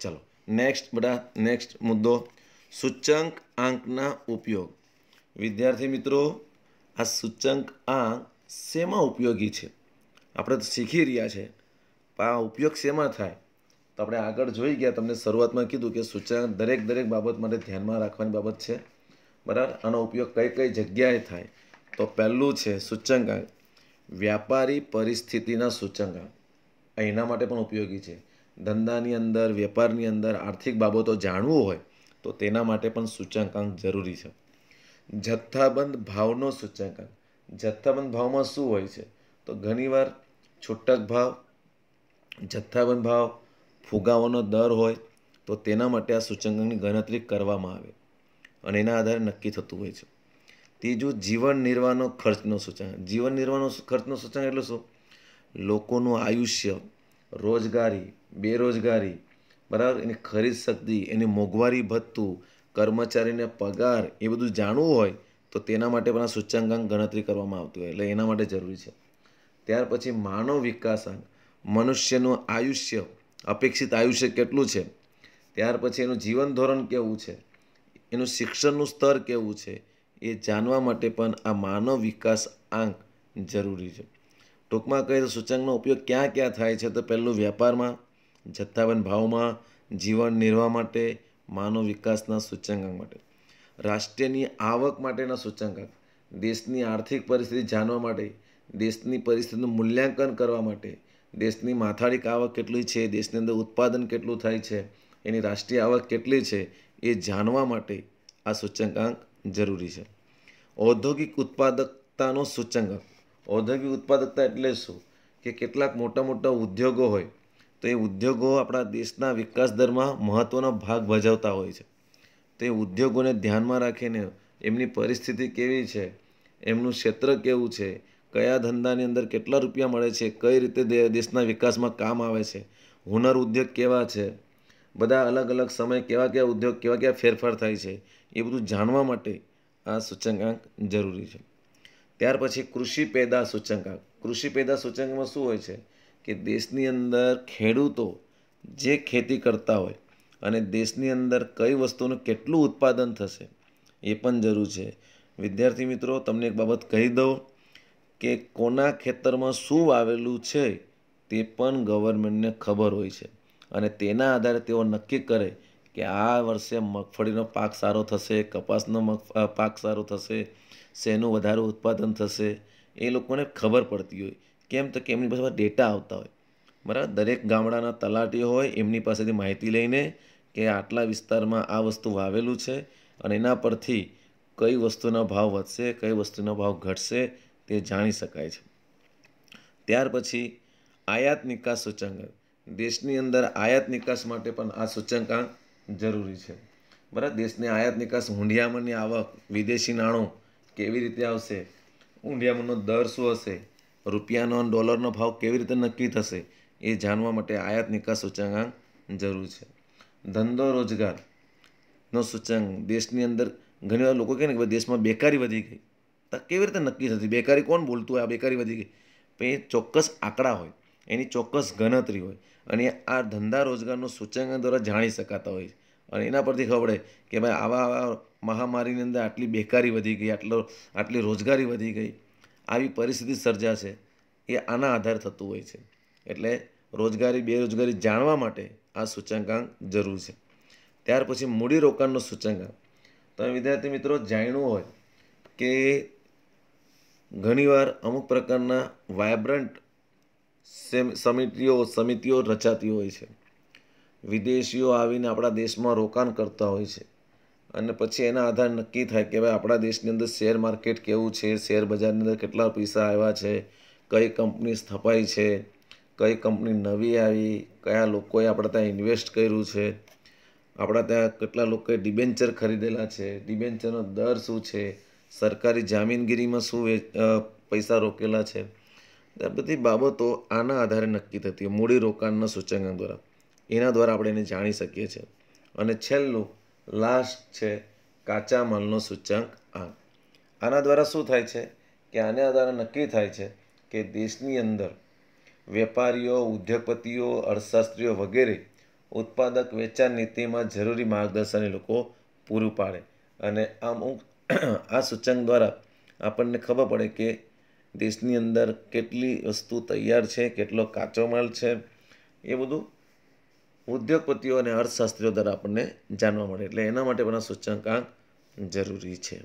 ચલો નેક્સ્ટ બધા નેક્સ્ટ મુદ્દો સૂચંક આંકના ઉપયોગ વિદ્યાર્થી મિત્રો આ સૂચંક આંક શેમાં ઉપયોગી છે આપણે તો શીખી રહ્યા છે આ ઉપયોગ શેમાં થાય તો આપણે આગળ જોઈ ગયા તમને શરૂઆતમાં કીધું કે સૂચાંક દરેક દરેક બાબત માટે ધ્યાનમાં રાખવાની બાબત છે બરાબર આનો ઉપયોગ કઈ કઈ જગ્યાએ થાય તો પહેલું છે સૂચકાંક વ્યાપારી પરિસ્થિતિના સૂચકાંક એના માટે પણ ઉપયોગી છે ધંધાની અંદર વેપારની અંદર આર્થિક બાબતો જાણવું હોય તો તેના માટે પણ સૂચકાંક જરૂરી છે જથ્થાબંધ ભાવનો સૂચકાંક જથ્થાબંધ ભાવમાં શું હોય છે તો ઘણીવાર છૂટક ભાવ જથ્થાબંધ ભાવ ફુગાવાનો દર હોય તો તેના માટે આ સૂચકાંકની ગણતરી કરવામાં આવે અને એના આધારે નક્કી થતું હોય છે ત્રીજું જીવન નિર્વાહનો ખર્ચનો સૂચન જીવન નિર્વાહનો ખર્ચનો સૂચન એટલે શું લોકોનું આયુષ્ય રોજગારી બેરોજગારી બરાબર એની ખરીદ શક્તિ એની મોંઘવારી ભથ્થું કર્મચારીને પગાર એ બધું જાણવું હોય તો તેના માટે પણ આ સૂચકાંક ગણતરી કરવામાં આવતી હોય એટલે એના માટે જરૂરી છે ત્યાર પછી માનવ વિકાસન મનુષ્યનું આયુષ્ય અપેક્ષિત આયુષ્ય કેટલું છે ત્યાર પછી એનું જીવન ધોરણ કેવું છે એનું શિક્ષણનું સ્તર કેવું છે એ જાણવા માટે પણ આ માનવ વિકાસ આંક જરૂરી છે ટૂંકમાં કહીએ તો સૂચકનો ઉપયોગ ક્યાં ક્યાં થાય છે તો પહેલું વ્યાપારમાં જથ્થાબંધ ભાવમાં જીવન નિર્વાહ માટે માનવ વિકાસના સૂચકાંક માટે રાષ્ટ્રીયની આવક માટેના સૂચકાંક દેશની આર્થિક પરિસ્થિતિ જાણવા માટે દેશની પરિસ્થિતિનું મૂલ્યાંકન કરવા માટે દેશની માથાડીક આવક કેટલી છે દેશની અંદર ઉત્પાદન કેટલું થાય છે એની રાષ્ટ્રીય આવક કેટલી છે એ જાણવા માટે આ સૂચકાંક જરૂરી છે ઔદ્યોગિક ઉત્પાદકતાનો સૂચકાંક ઔદ્યોગિક ઉત્પાદકતા એટલે શું કે કેટલાક મોટા મોટા ઉદ્યોગો હોય તો એ ઉદ્યોગો આપણા દેશના વિકાસ દરમાં મહત્ત્વનો ભાગ ભજવતા હોય છે તો એ ઉદ્યોગોને ધ્યાનમાં રાખીને એમની પરિસ્થિતિ કેવી છે એમનું ક્ષેત્ર કેવું છે કયા ધંધાની અંદર કેટલા રૂપિયા મળે છે કઈ રીતે દેશના વિકાસમાં કામ આવે છે હુનર ઉદ્યોગ કેવા છે બધા અલગ અલગ સમય કેવા કેવા ઉદ્યોગ કેવા કેવા ફેરફાર થાય છે એ બધું જાણવા માટે આ સૂચકાંક જરૂરી છે ત્યાર પછી કૃષિ પેદા સૂચકાંક કૃષિ પેદા સૂચકાંકમાં શું હોય છે કે દેશની અંદર ખેડૂતો જે ખેતી કરતા હોય અને દેશની અંદર કઈ વસ્તુનું કેટલું ઉત્પાદન થશે એ પણ જરૂર છે વિદ્યાર્થી મિત્રો તમને એક બાબત કહી દઉં કે કોના ખેતરમાં શું વાવેલું છે તે પણ ગવર્મેન્ટને ખબર હોય છે અને તેના આધારે તેઓ નક્કી કરે કે આ વર્ષે મગફળીનો પાક સારો થશે કપાસનો મગ પાક સારો થશે શેનું વધારે ઉત્પાદન થશે એ લોકોને ખબર પડતી હોય કેમ તો કે એમની પાસે ડેટા આવતા હોય બરાબર દરેક ગામડાના તલાટી હોય એમની પાસેથી માહિતી લઈને કે આટલા વિસ્તારમાં આ વસ્તુ વાવેલું છે અને એના પરથી કઈ વસ્તુનો ભાવ વધશે કઈ વસ્તુનો ભાવ ઘટશે તે જાણી શકાય છે ત્યાર પછી આયાત નિકાસ સૂચકાંક દેશની અંદર આયાત નિકાસ માટે પણ આ સૂચકાંક જરૂરી છે બરાબર દેશની આયાત નિકાસ હુંડિયામણની આવક વિદેશી નાણું કેવી રીતે આવશે હુંડિયામણનો દર શું હશે રૂપિયાનો અને ડોલરનો ભાવ કેવી રીતે નક્કી થશે એ જાણવા માટે આયાત નિકાસ સૂચકાંક જરૂર છે ધંધો રોજગારનો સૂચકાંક દેશની અંદર ઘણીવાર લોકો કહે ને કે દેશમાં બેકારી વધી ગઈ તો કેવી રીતે નક્કી થતી બેકારી કોણ બોલતું હોય આ બેકારી વધી ગઈ પણ એ ચોક્કસ આંકડા હોય એની ચોક્કસ ગણતરી હોય અને આ ધંધા રોજગારનું સૂચકાંક દ્વારા જાણી શકાતા હોય છે અને એના પરથી ખબર કે ભાઈ આવા આવા મહામારીની અંદર આટલી બેકારી વધી ગઈ આટલો આટલી રોજગારી વધી ગઈ આવી પરિસ્થિતિ સર્જા છે એ આના આધારે થતું હોય છે એટલે રોજગારી બેરોજગારી જાણવા માટે આ સૂચકાંક જરૂર છે ત્યાર પછી મૂડીરોકાણનો સૂચકાંક તમે વિદ્યાર્થી મિત્રો જાણવું હોય કે ઘણીવાર અમુક પ્રકારના વાયબ્રન્ટ સમિતિઓ સમિતિઓ રચાતી હોય છે વિદેશીઓ આવીને આપણા દેશમાં રોકાણ કરતા હોય છે અને પછી એના આધાર નક્કી થાય કે ભાઈ આપણા દેશની અંદર શેર માર્કેટ કેવું છે શેર બજારની અંદર કેટલા પૈસા આવ્યા છે કઈ કંપની સ્થપાઈ છે કઈ કંપની નવી આવી કયા લોકોએ આપણે ત્યાં ઇન્વેસ્ટ કર્યું છે આપણા ત્યાં કેટલા લોકોએ ડિબેન્ચર ખરીદેલા છે ડિબેન્ચરનો દર શું છે સરકારી જામીનગીરીમાં શું પૈસા રોકેલા છે આ બધી બાબતો આના આધારે નક્કી થતી હોય મૂડી રોકાણના સૂચકાંક દ્વારા એના દ્વારા આપણે એને જાણી શકીએ છીએ અને છેલ્લું લાસ્ટ છે કાચા માલનો સૂચાંક આંક આના દ્વારા શું થાય છે કે આના દ્વારા નક્કી થાય છે કે દેશની અંદર વેપારીઓ ઉદ્યોગપતિઓ અર્થશાસ્ત્રીઓ વગેરે ઉત્પાદક વેચાણ નીતિમાં જરૂરી માર્ગદર્શન એ લોકો પૂરું પાડે અને આમ આ સૂચક દ્વારા આપણને ખબર પડે કે દેશની અંદર કેટલી વસ્તુ તૈયાર છે કેટલો કાચો માલ છે એ બધું ઉદ્યોગપતિઓ અને અર્થશાસ્ત્રીઓ દ્વારા આપણને જાણવા મળે એટલે એના માટે પણ આ સૂચકાંક જરૂરી છે